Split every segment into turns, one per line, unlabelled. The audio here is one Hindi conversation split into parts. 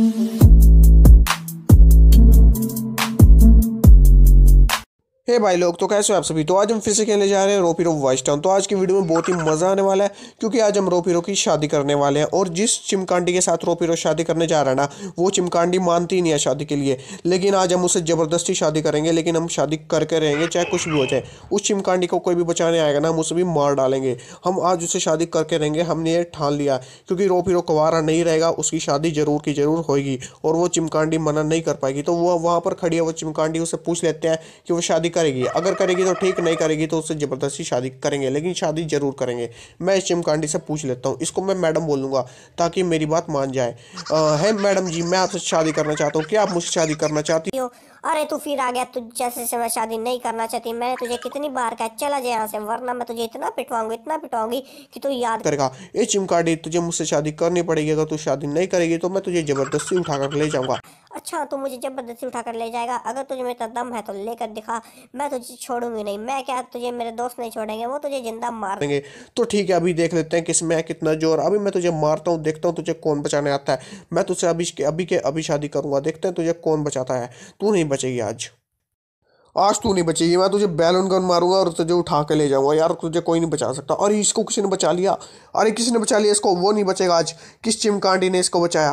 Mm-hmm. हे hey भाई लोग तो कैसे हो आप सभी तो आज हम फिर से खेलने जा रहे हैं रोपी रो वाइस टाउन तो आज की वीडियो में बहुत ही मज़ा आने वाला है क्योंकि आज हम रोपी रो की शादी करने वाले हैं और जिस चिमकांडी के साथ रोपी रो शादी करने जा रहा है ना वो चिमकांडी मानती नहीं है शादी के लिए लेकिन आज हम उसे ज़बरदस्ती शादी करेंगे लेकिन हम शादी करके रहेंगे चाहे कुछ भी हो जाए उस चिमकांडी को कोई भी बचाने आएगा ना हम उसे भी मार डालेंगे हम आज उसे शादी करके रहेंगे हमने ये ठान लिया क्योंकि रोपी रो कुवारा नहीं रहेगा उसकी शादी ज़रूर की ज़रूर होगी और वो चिमकांडी मना नहीं कर पाएगी तो वो वहाँ पर खड़ी है वो चिमकांडी उसे पूछ लेते हैं कि वो शादी करेगी अगर करेगी तो ठीक नहीं करेगी तो उससे ज़बरदस्ती शादी करेंगे लेकिन शादी ज़रूर करेंगे मैं इस चिमकांडी से पूछ लेता हूँ इसको मैं मैडम बोलूँगा ताकि मेरी बात मान जाए है मैडम जी मैं आपसे शादी करना चाहता हूँ क्या आप मुझसे शादी करना चाहती हो अरे तू फिर आ गया तू जैसे से मैं शादी नहीं करना चाहती मैंने तुझे कितनी बार कहा चला जाए यहाँ से वरना मैं तुझे इतना पिटवाऊंगी इतना पिटवाऊंगी कि तू याद करेगा ए चिमकाडी तुझे मुझसे शादी करनी पड़ेगी अगर तू शादी नहीं करेगी तो मैं तुझे जबरदस्ती उठाकर ले जाऊंगा अच्छा तू मुझे जबरदस्ती उठा कर ले जाएगा अगर तुझे मेरा दम है तो लेकर दिखा मैं तुझे छोड़ूंगी नहीं मैं क्या तुझे मेरे दोस्त नहीं छोड़ेंगे वो तुझे जिंदा मार देंगे तो ठीक है अभी देख लेते हैं किस मैं कितना जोर अभी मैं तुझे मारता हूँ देखता हूँ तुझे कौन बचाने आता है मैं तुझसे अभी के अभी के अभी शादी करूंगा देखते हैं तुझे कौन बचाता है तू नहीं नहीं बचेगी आज आज तू नहीं बचेगी मैं तुझे बैलून गन मारूंगा और तुझे उठा के ले जाऊंगा यार तुझे कोई नहीं बचा सकता अरे इसको किसी ने बचा लिया अरे किसी ने बचा लिया इसको वो नहीं बचेगा आज किस चिमकांडी ने इसको बचाया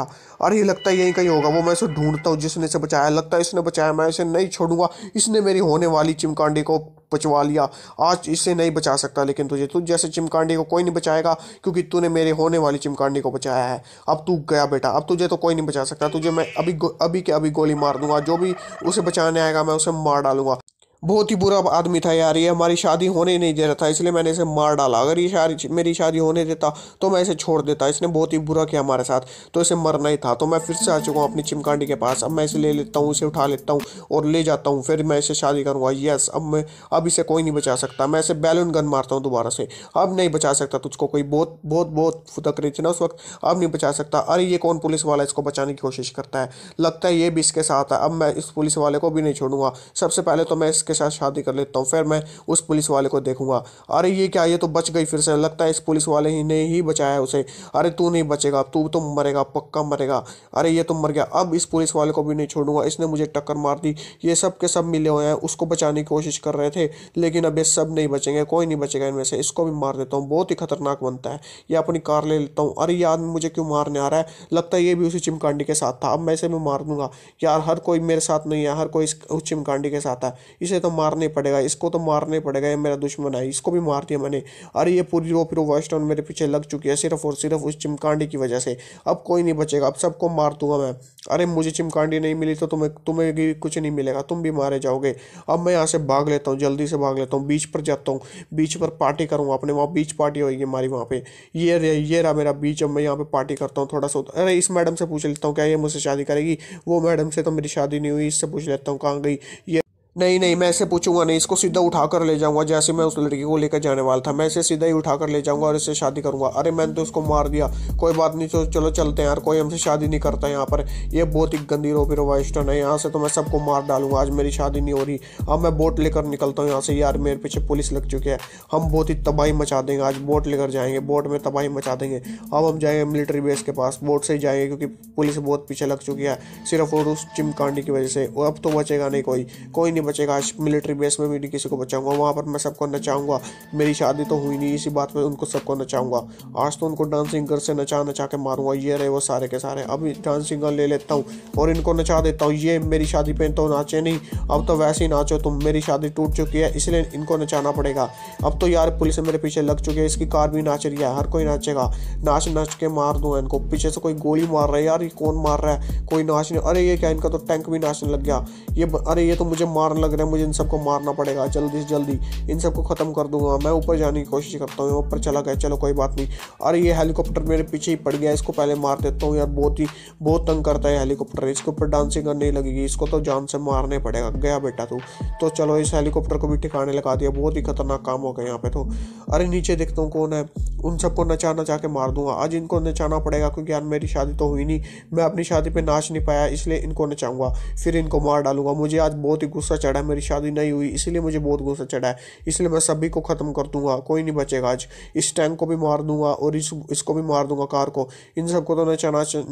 अरे लगता है यही कहीं होगा वो मैं इसे ढूंढता हूँ जिसने इसे बचाया लगता है इसने बचाया मैं इसे नहीं छोड़ूंगा इसने मेरी होने वाली चिमकांडी को बचवा लिया आज इसे नहीं बचा सकता लेकिन तुझे तू जैसे चिमकांडी को कोई नहीं बचाएगा क्योंकि तूने मेरे होने वाली चिमकांडी को बचाया है अब तू गया बेटा अब तुझे तो कोई नहीं बचा सकता तुझे मैं अभी अभी के अभी गोली मार दूंगा जो भी उसे बचाने आएगा मैं उसे मार डालूंगा बहुत ही बुरा आदमी था यार ये हमारी शादी होने ही नहीं दे रहा था इसलिए मैंने इसे मार डाला अगर ये शादी मेरी शादी होने देता तो मैं इसे छोड़ देता इसने बहुत ही बुरा किया हमारे साथ तो इसे मरना ही था तो मैं फिर से आ चुका हूँ अपनी चिमकांडी के पास अब मैं इसे ले लेता हूँ इसे उठा लेता हूँ और ले जाता हूँ फिर मैं इसे शादी करूँगा यस अब मैं अब इसे कोई नहीं बचा सकता मैं इसे बैलून गन मारता हूँ दोबारा से अब नहीं बचा सकता तुझको कोई बहुत बहुत बहुत फुतक रही थी ना उस वक्त अब नहीं बचा सकता अरे ये कौन पुलिस वाला इसको बचाने की कोशिश करता है लगता है ये भी इसके साथ है अब मैं इस पुलिस वाले को भी नहीं छोड़ूंगा सबसे पहले तो मैं इस इसके साथ शादी कर लेता हूँ फिर मैं उस पुलिस वाले को देखूंगा अरे ये क्या ये तो बच गई फिर से लगता है इस पुलिस वाले ही ने ही बचाया उसे अरे तू नहीं बचेगा तू तो मरेगा पक्का मरेगा अरे ये तो मर गया अब इस पुलिस वाले को भी नहीं छोड़ूंगा इसने मुझे टक्कर मार दी ये सब के सब मिले हुए हैं उसको बचाने की कोशिश कर रहे थे लेकिन अब ये सब नहीं बचेंगे कोई नहीं बचेगा इनमें से इसको भी मार देता हूँ बहुत ही खतरनाक बनता है ये अपनी कार ले लेता हूँ अरे ये आदमी मुझे क्यों मारने आ रहा है लगता है ये भी उसी चिमकांडी के साथ था अब मैं इसे मैं मार दूंगा यार हर कोई मेरे साथ नहीं है हर कोई उस चिमकांडी के साथ है इसे इसे तो मारने पड़ेगा इसको तो मारने पड़ेगा ये मेरा दुश्मन है इसको भी मार दिया मैंने अरे ये पूरी वो फिर वाइस टाउन मेरे पीछे लग चुकी है सिर्फ और सिर्फ उस चिमकांडी की वजह से अब कोई नहीं बचेगा अब सबको मार दूंगा मैं अरे मुझे चिमकांडी नहीं मिली तो तुम्हें तुम्हें भी कुछ नहीं मिलेगा तुम भी मारे जाओगे अब मैं यहाँ से भाग लेता हूँ जल्दी से भाग लेता हूँ बीच पर जाता हूँ बीच पर पार्टी करूँगा अपने वहाँ बीच पार्टी होगी हमारी वहाँ पे ये ये रहा मेरा बीच अब मैं यहाँ पे पार्टी करता हूँ थोड़ा सा अरे इस मैडम से पूछ लेता हूँ क्या ये मुझसे शादी करेगी वो मैडम से तो मेरी शादी नहीं हुई इससे पूछ लेता हूँ कहाँ गई ये नहीं नहीं मैं इसे पूछूंगा नहीं इसको सीधा उठा कर ले जाऊंगा जैसे मैं उस लड़की को लेकर जाने वाला था मैं इसे सीधा ही उठा कर ले जाऊंगा और इससे शादी करूंगा अरे मैंने तो उसको मार दिया कोई बात नहीं तो चलो चलते हैं यार कोई हमसे शादी नहीं करता यहाँ पर ये बहुत ही गंदी रोपी फिर है यहाँ से तो मैं सबको मार डालूंगा आज मेरी शादी नहीं हो रही अब मैं बोट लेकर निकलता हूँ यहाँ से यार मेरे पीछे पुलिस लग चुकी है हम बहुत ही तबाही मचा देंगे आज बोट लेकर जाएंगे बोट में तबाही मचा देंगे अब हम जाएंगे मिलिट्री बेस के पास बोट से ही जाएंगे क्योंकि पुलिस बहुत पीछे लग चुकी है सिर्फ और उस चिमकांडी की वजह से अब तो बचेगा नहीं कोई कोई नहीं नहीं बचेगा आज मिलिट्री बेस में भी नहीं किसी को बचाऊंगा वहाँ पर मैं सबको नचाऊंगा मेरी शादी तो हुई नहीं इसी बात में उनको सबको नचाऊंगा आज तो उनको डांसिंग घर से नचा नचा के मारूंगा ये रहे वो सारे के सारे अभी डांसिंग गर्ल ले लेता हूँ और इनको नचा देता हूँ ये मेरी शादी पे तो नाचे नहीं अब तो वैसे ही नाचो तुम मेरी शादी टूट चुकी है इसलिए इनको नचाना पड़ेगा अब तो यार पुलिस मेरे पीछे लग चुकी है इसकी कार भी नाच रही है हर कोई नाचेगा नाच नाच के मार दूँ इनको पीछे से कोई गोली मार रहा है यार ये कौन मार रहा है कोई नाचने अरे ये क्या इनका तो टैंक भी नाचने लग गया ये अरे ये तो मुझे मार लग रहे हैं मुझे इन सबको मारना पड़ेगा जल्दी से जल्दी इन सबको ख़त्म कर दूंगा मैं ऊपर जाने की कोशिश करता हूँ ऊपर चला गया चलो कोई बात नहीं अरे ये हेलीकॉप्टर मेरे पीछे ही पड़ गया इसको पहले मार देता हूँ यार बहुत ही बहुत तंग करता है हेलीकॉप्टर इसके ऊपर डांसिंग करने लगेगी इसको तो जान से मारने पड़ेगा गया बेटा तू तो चलो इस हेलीकॉप्टर को भी ठिकाने लगा दिया बहुत ही खतरनाक काम हो गया यहाँ पे तो अरे नीचे देखता हूँ कौन है उन सबको नचा नचा के मार दूंगा आज इनको नचाना पड़ेगा क्योंकि यार मेरी शादी तो हुई नहीं मैं अपनी शादी पे नाच नहीं पाया इसलिए इनको नचाऊंगा फिर इनको मार डालूंगा मुझे आज बहुत ही गुस्सा चढ़ा है मेरी शादी नहीं हुई इसलिए मुझे बहुत गुस्सा चढ़ा है इसलिए मैं सभी को ख़त्म कर दूंगा कोई नहीं बचेगा आज इस टैंक को भी मार दूंगा और इस इसको भी मार दूंगा कार को इन सबको तो नाच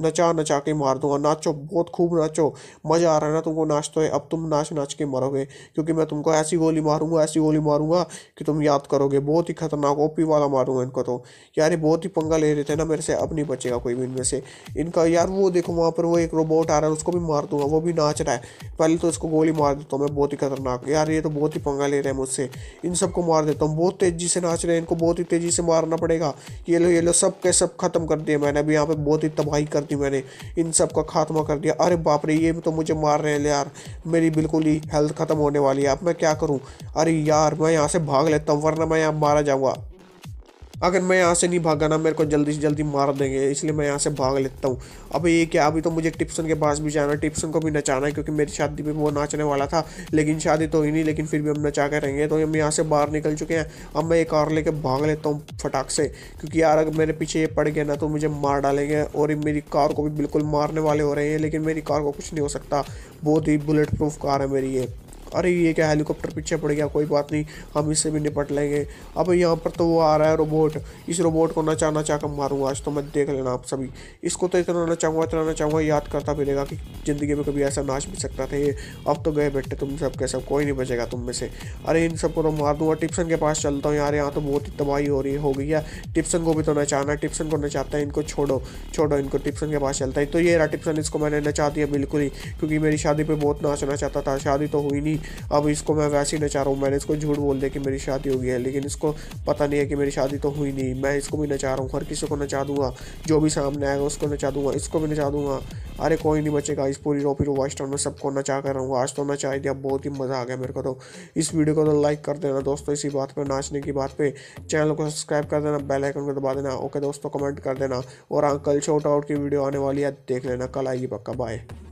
नचा नचा के मार दूंगा नाचो बहुत खूब नाचो मज़ा आ रहा है ना तुमको नाचते अब तुम नाच नाच के मरोगे क्योंकि मैं तुमको ऐसी गोली मारूंगा ऐसी गोली मारूंगा कि तुम याद करोगे बहुत ही खतरनाक ओपी वाला मारूंगा इनको तो हो यार ये बहुत ही पंगा ले रहे थे ना मेरे से अब नहीं बचेगा कोई भी इनमें से इनका यार वो देखो वहाँ पर वो एक रोबोट आ रहा है उसको भी मार दूंगा वो भी नाच रहा है पहले तो इसको गोली मार देता हूँ मैं बहुत ही खतरनाक यार ये तो बहुत ही पंगा ले रहे हैं मुझसे इन सबको मार देता हूँ बहुत तेज़ी से नाच रहे हैं इनको बहुत ही तेज़ी से मारना पड़ेगा ये लो ये लो सब के सब ख़त्म कर दिए मैंने अभी यहाँ पर बहुत ही तबाही कर दी मैंने इन सब का खात्मा कर दिया अरे बाप रे ये तो मुझे मार रहे हैं यार मेरी बिल्कुल ही हेल्थ ख़त्म होने वाली है अब मैं क्या करूँ अरे यार मैं यहाँ से भाग लेता हूँ वरना मैं यहाँ मारा जाऊँगा अगर मैं यहाँ से नहीं भागा ना मेरे को जल्दी से जल्दी मार देंगे इसलिए मैं यहाँ से भाग लेता हूँ अब ये क्या अभी तो मुझे टिप्सन के पास भी जाना है टिप्सन को भी नचाना है क्योंकि मेरी शादी में वो नाचने वाला था लेकिन शादी तो ही नहीं लेकिन फिर भी हम नचा के रहेंगे तो हम यहाँ से बाहर निकल चुके हैं अब मैं ये कार लेके भाग लेता हूँ फटाक से क्योंकि यार अगर मेरे पीछे ये पड़ गया ना तो मुझे मार डालेंगे और मेरी कार को भी बिल्कुल मारने वाले हो रहे हैं लेकिन मेरी कार को कुछ नहीं हो सकता बहुत ही बुलेट प्रूफ कार है मेरी ये अरे ये क्या हेलीकॉप्टर पीछे पड़ गया कोई बात नहीं हम इससे भी निपट लेंगे अब यहाँ पर तो वो आ रहा है रोबोट इस रोबोट को नचा नचा कर मारूंगा आज तो मैं देख लेना आप सभी इसको तो इतना नचाऊंगा इतना नचाऊंगा याद करता मिलेगा कि ज़िंदगी में कभी ऐसा नाच भी सकता था ये अब तो गए बेटे तुम सब कैसे कोई नहीं बचेगा तुम में से अरे इन सबको तो मार दूंगा टिप्सन के पास चलता हूँ यार यहाँ तो बहुत ही तबाही हो रही हो गई है टिप्सन को भी तो नचाना है टिप्सन को नचाता है इनको छोड़ो छोड़ो इनको टिप्सन के पास चलता है तो ये रहा टिप्सन इसको मैंने नचा दिया बिल्कुल ही क्योंकि मेरी शादी पर बहुत नाचना चाहता था शादी तो हुई नहीं अब इसको मैं वैसे ही नचा रहा हूँ मैंने इसको झूठ बोल दिया कि मेरी शादी हो गई है लेकिन इसको पता नहीं है कि मेरी शादी तो हुई नहीं मैं इसको भी नचा रहा हूँ हर किसी को नचा दूंगा जो भी सामने आएगा उसको नचा दूंगा इसको भी नचा दूंगा अरे कोई नहीं बचेगा इस पूरी रोपी रो टाउन में सबको नचा कर रहा हूँ आज तो नचा ही दिया बहुत ही मज़ा आ गया मेरे को तो इस वीडियो को तो लाइक कर देना दोस्तों इसी बात पर नाचने की बात पर चैनल को सब्सक्राइब कर देना बेल आइकन को दबा देना ओके दोस्तों कमेंट कर देना और हाँ कल शॉर्ट आउट की वीडियो आने वाली है देख लेना कल आएगी पक्का बाय